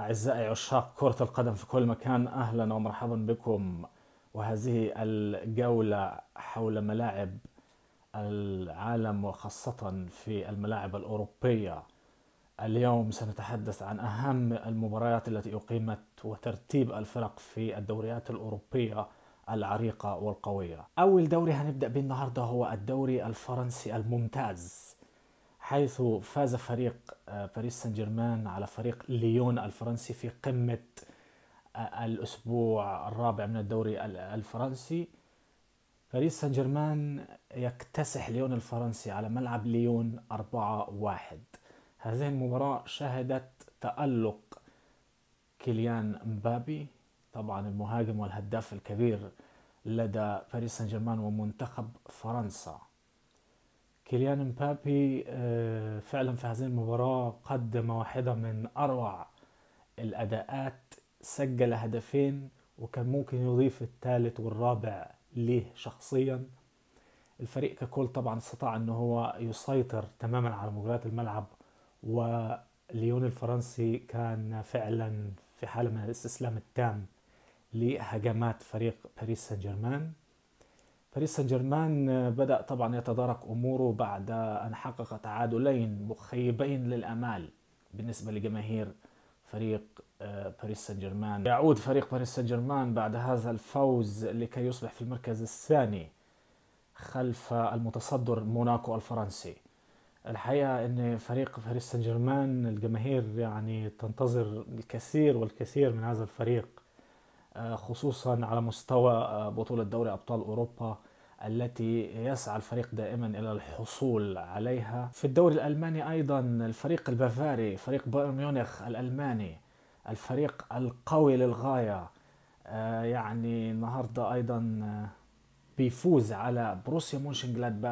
أعزائي عشاق كرة القدم في كل مكان أهلا ومرحبا بكم وهذه الجولة حول ملاعب العالم وخاصة في الملاعب الأوروبية اليوم سنتحدث عن أهم المباريات التي أقيمت وترتيب الفرق في الدوريات الأوروبية العريقة والقوية أول دوري هنبدأ به النهاردة هو الدوري الفرنسي الممتاز حيث فاز فريق آه، باريس سان جيرمان على فريق ليون الفرنسي في قمة آه، الأسبوع الرابع من الدوري الفرنسي باريس سان جيرمان يكتسح ليون الفرنسي على ملعب ليون 4-1 هذه المباراة شهدت تألق كيليان مبابي طبعا المهاجم والهداف الكبير لدى باريس سان جيرمان ومنتخب فرنسا كيليان مبابي آه، فعلا في هذه المباراة قدم واحدة من أروع الأداءات سجل هدفين وكان ممكن يضيف الثالث والرابع ليه شخصيا الفريق ككل طبعا استطاع ان هو يسيطر تماما على مجريات الملعب وليون الفرنسي كان فعلا في حالة من الاستسلام التام لهجمات فريق باريس سان جيرمان باريس سان جيرمان آه، بدأ طبعا يتدارك أموره بعد أن حقق تعادلين مخيبين للأمال بالنسبة لجماهير فريق آه، باريس سان جيرمان يعود فريق باريس سان جيرمان بعد هذا الفوز لكي يصبح في المركز الثاني خلف المتصدر موناكو الفرنسي الحقيقة أن فريق باريس سان جيرمان الجماهير يعني تنتظر الكثير والكثير من هذا الفريق آه، خصوصا على مستوى آه، بطولة دوري أبطال أوروبا التي يسعى الفريق دائما الى الحصول عليها في الدوري الالماني ايضا الفريق البافاري فريق بايرن ميونخ الالماني الفريق القوي للغايه آه، يعني النهارده ايضا بيفوز على بروسيا مونشن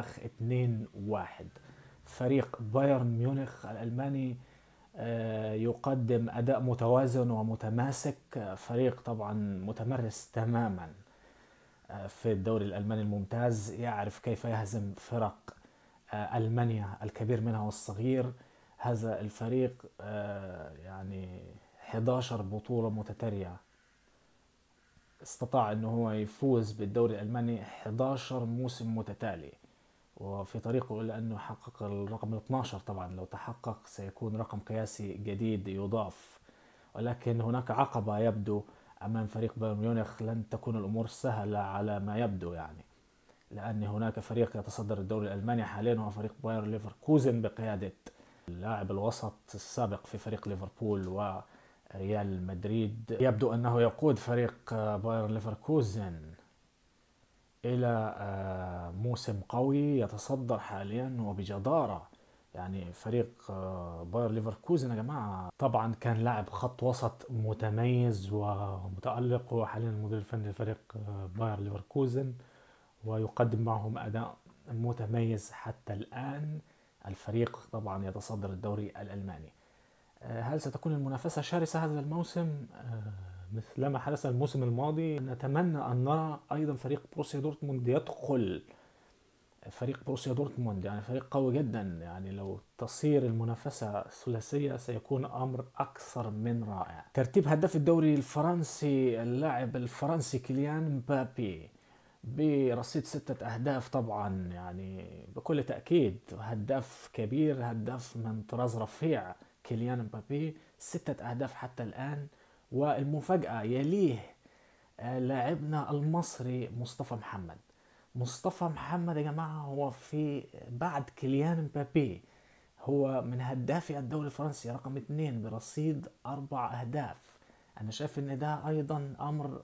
2-1 فريق بايرن ميونخ الالماني آه، يقدم أداء متوازن ومتماسك آه، فريق طبعا متمرس تماما آه، في الدوري الألماني الممتاز يعرف كيف يهزم فرق ألمانيا الكبير منها والصغير هذا الفريق يعني 11 بطولة متتالية استطاع أنه هو يفوز بالدوري الألماني 11 موسم متتالي وفي طريقه إلى أنه يحقق الرقم 12 طبعا لو تحقق سيكون رقم قياسي جديد يضاف ولكن هناك عقبة يبدو أمام فريق بايرن ميونخ لن تكون الأمور سهلة على ما يبدو يعني لأن هناك فريق يتصدر الدوري الألماني حاليا هو فريق باير ليفركوزن بقيادة اللاعب الوسط السابق في فريق ليفربول وريال مدريد يبدو أنه يقود فريق باير ليفركوزن إلى آه، موسم قوي يتصدر حاليا وبجدارة يعني فريق آه، باير ليفركوزن يا جماعة طبعا كان لاعب خط وسط متميز ومتألق هو حاليا المدير الفني لفريق آه، باير ليفركوزن ويقدم معهم أداء متميز حتى الآن الفريق طبعا يتصدر الدوري الألماني هل ستكون المنافسة شرسة هذا الموسم؟ مثلما حدث الموسم الماضي نتمنى أن نرى أيضا فريق بروسيا دورتموند يدخل فريق بروسيا دورتموند يعني فريق قوي جدا يعني لو تصير المنافسة الثلاثية سيكون أمر أكثر من رائع ترتيب هداف الدوري الفرنسي اللاعب الفرنسي كيليان مبابي برصيد ستة أهداف طبعا يعني بكل تأكيد هداف كبير هداف من طراز رفيع كيليان مبابي ستة أهداف حتى الآن والمفاجأة يليه آه، لاعبنا المصري مصطفى محمد مصطفى محمد يا جماعة هو في بعد كيليان مبابي هو من هدافي الدوري الفرنسي رقم اثنين برصيد أربع أهداف أنا شايف إن ده أيضا أمر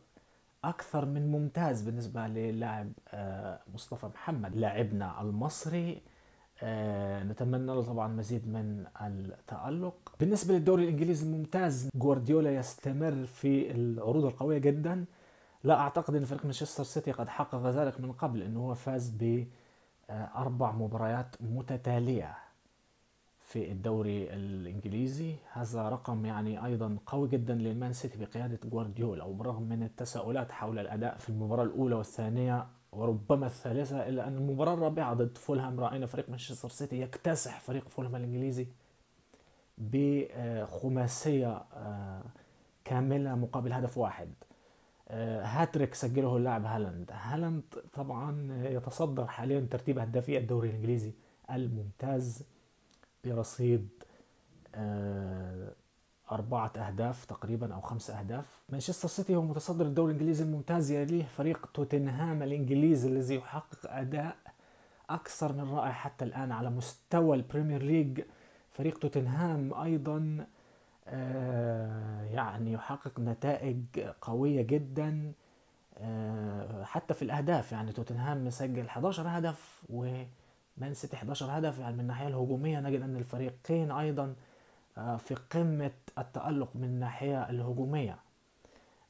أكثر من ممتاز بالنسبة للاعب آه، مصطفى محمد لاعبنا المصري آه، نتمنى له طبعا مزيد من التألق بالنسبة للدوري الإنجليزي الممتاز جوارديولا يستمر في العروض القوية جدا لا أعتقد أن فريق مانشستر سيتي قد حقق ذلك من قبل أنه هو فاز بأربع مباريات متتالية في الدوري الإنجليزي هذا رقم يعني أيضا قوي جدا للمان سيتي بقيادة جوارديولا وبرغم من التساؤلات حول الأداء في المباراة الأولى والثانية وربما الثالثة إلا أن المباراة الرابعة ضد فولهام رأينا فريق مانشستر سيتي يكتسح فريق فولهام الإنجليزي بخماسية آه، كاملة مقابل هدف واحد آه، هاتريك سجله اللاعب هالاند هالاند طبعا يتصدر حاليا ترتيب هدافي الدوري الإنجليزي الممتاز برصيد آه، أربعة أهداف تقريبا أو خمسة أهداف مانشستر سيتي هو متصدر الدوري الإنجليزي الممتاز يليه فريق توتنهام الإنجليزي الذي يحقق أداء أكثر من رائع حتى الآن على مستوى البريمير ليج فريق توتنهام أيضا آه، يعني يحقق نتائج قوية جدا آه، حتى في الأهداف يعني توتنهام مسجل 11 هدف ومان سيتي 11 هدف يعني من الناحية الهجومية نجد أن الفريقين أيضا آه، في قمة التألق من الناحية الهجومية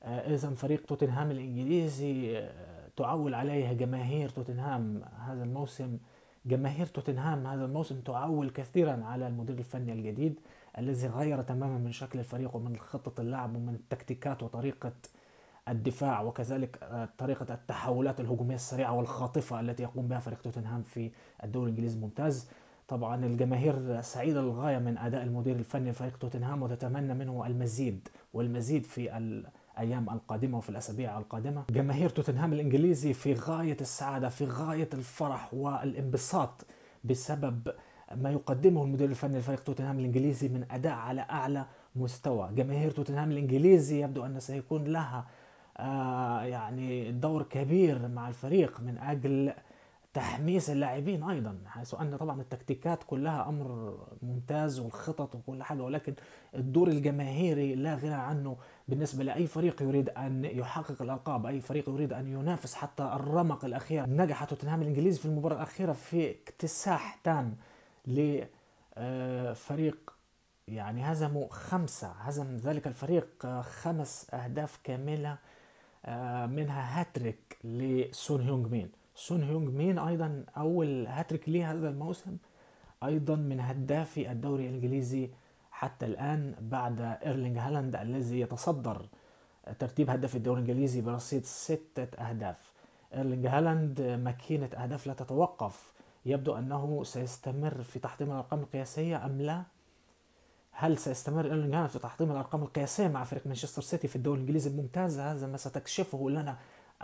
آه، إذا فريق توتنهام الإنجليزي آه، تعول عليه جماهير توتنهام هذا الموسم جماهير توتنهام هذا الموسم تعول كثيرا على المدير الفني الجديد الذي غير تماما من شكل الفريق ومن خطة اللعب ومن التكتيكات وطريقة الدفاع وكذلك طريقة التحولات الهجومية السريعة والخاطفة التي يقوم بها فريق توتنهام في الدوري الإنجليزي الممتاز طبعا الجماهير سعيدة للغاية من أداء المدير الفني لفريق توتنهام وتتمنى منه المزيد والمزيد في الأيام القادمة وفي الأسابيع القادمة جماهير توتنهام الإنجليزي في غاية السعادة في غاية الفرح والانبساط بسبب ما يقدمه المدير الفني لفريق توتنهام الإنجليزي من أداء على أعلى مستوى جماهير توتنهام الإنجليزي يبدو أن سيكون لها آه يعني دور كبير مع الفريق من أجل تحميس اللاعبين ايضا حيث ان طبعا التكتيكات كلها امر ممتاز والخطط وكل حاجه ولكن الدور الجماهيري لا غنى عنه بالنسبه لاي فريق يريد ان يحقق الالقاب اي فريق يريد ان ينافس حتى الرمق الاخير نجح توتنهام الانجليزي في المباراه الاخيره في اكتساح تام لفريق آه، يعني هزموا خمسة هزم ذلك الفريق آه، خمس أهداف كاملة آه، منها هاتريك لسون هيونغ مين سون هيونج مين ايضا اول هاتريك ليه هذا الموسم ايضا من هدافي الدوري الانجليزي حتى الان بعد ايرلينغ هالاند الذي يتصدر ترتيب هدف الدوري الانجليزي برصيد ستة اهداف ايرلينغ هالاند ماكينة اهداف لا تتوقف يبدو انه سيستمر في تحطيم الارقام القياسية ام لا هل سيستمر ايرلينغ هالاند في تحطيم الارقام القياسية مع فريق مانشستر سيتي في الدوري الانجليزي الممتاز هذا ما ستكشفه لنا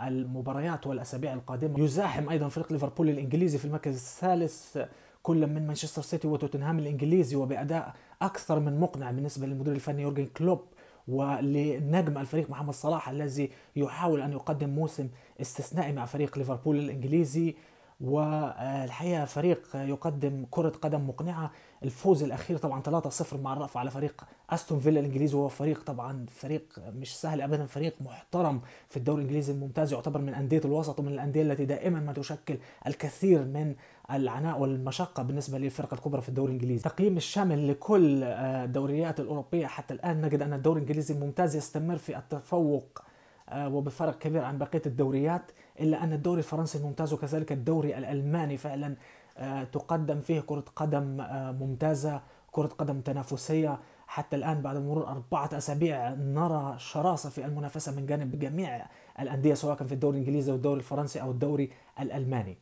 المباريات والاسابيع القادمه يزاحم ايضا فريق ليفربول الانجليزي في المركز الثالث كل من مانشستر سيتي وتوتنهام الانجليزي وباداء اكثر من مقنع بالنسبه للمدير الفني يورجن كلوب ولنجم الفريق محمد صلاح الذي يحاول ان يقدم موسم استثنائي مع فريق ليفربول الانجليزي والحقيقه فريق يقدم كره قدم مقنعه الفوز الاخير طبعا 3-0 مع الرأفه على فريق استون فيلا الانجليزي وهو فريق طبعا فريق مش سهل ابدا فريق محترم في الدوري الانجليزي الممتاز يعتبر من انديه الوسط ومن الانديه التي دائما ما تشكل الكثير من العناء والمشقه بالنسبه للفرق الكبرى في الدوري الانجليزي تقييم الشامل لكل الدوريات الاوروبيه حتى الان نجد ان الدوري الانجليزي الممتاز يستمر في التفوق آه، وبفرق كبير عن بقيه الدوريات الا ان الدوري الفرنسي ممتاز وكذلك الدوري الالماني فعلا آه، تقدم فيه كره قدم آه، ممتازه كره قدم تنافسيه حتى الآن بعد مرور أربعة أسابيع نرى شراسة في المنافسة من جانب جميع الأندية سواء كان في الدوري الإنجليزي أو الدوري الفرنسي أو الدوري الألماني